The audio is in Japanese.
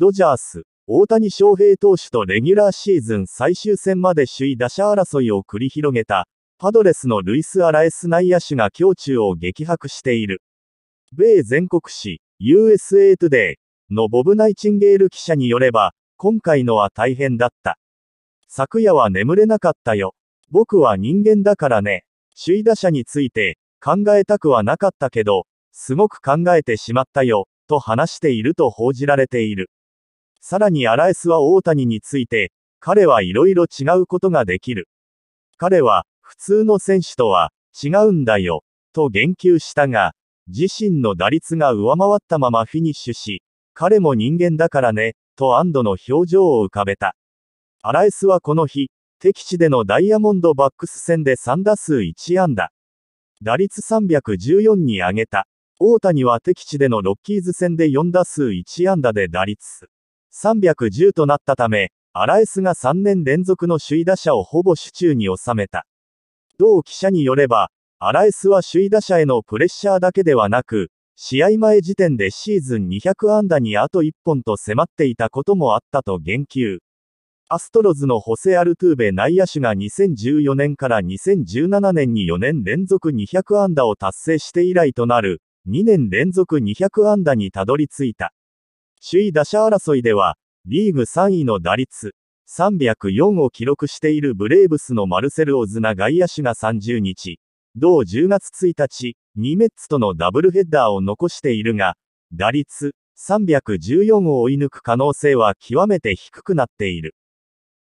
ドジャース、大谷翔平投手とレギュラーシーズン最終戦まで首位打者争いを繰り広げた、パドレスのルイス・アラエス内野手が胸中を激白している。米全国紙 USA トゥデイのボブ・ナイチンゲール記者によれば、今回のは大変だった。昨夜は眠れなかったよ。僕は人間だからね。首位打者について考えたくはなかったけど、すごく考えてしまったよ、と話していると報じられている。さらにアラエスは大谷について、彼はいろいろ違うことができる。彼は、普通の選手とは、違うんだよ、と言及したが、自身の打率が上回ったままフィニッシュし、彼も人間だからね、と安堵の表情を浮かべた。アラエスはこの日、敵地でのダイヤモンドバックス戦で3打数1安打。打率314に上げた。大谷は敵地でのロッキーズ戦で4打数1安打で打率。310となったため、アラエスが3年連続の首位打者をほぼ手中に収めた。同記者によれば、アラエスは首位打者へのプレッシャーだけではなく、試合前時点でシーズン200安打にあと1本と迫っていたこともあったと言及。アストロズのホセ・アルトゥーベ内野手が2014年から2017年に4年連続200安打を達成して以来となる、2年連続200安打にたどり着いた。首位打者争いでは、リーグ3位の打率304を記録しているブレーブスのマルセル・オズナ外野手が30日、同10月1日、ニメッツとのダブルヘッダーを残しているが、打率314を追い抜く可能性は極めて低くなっている。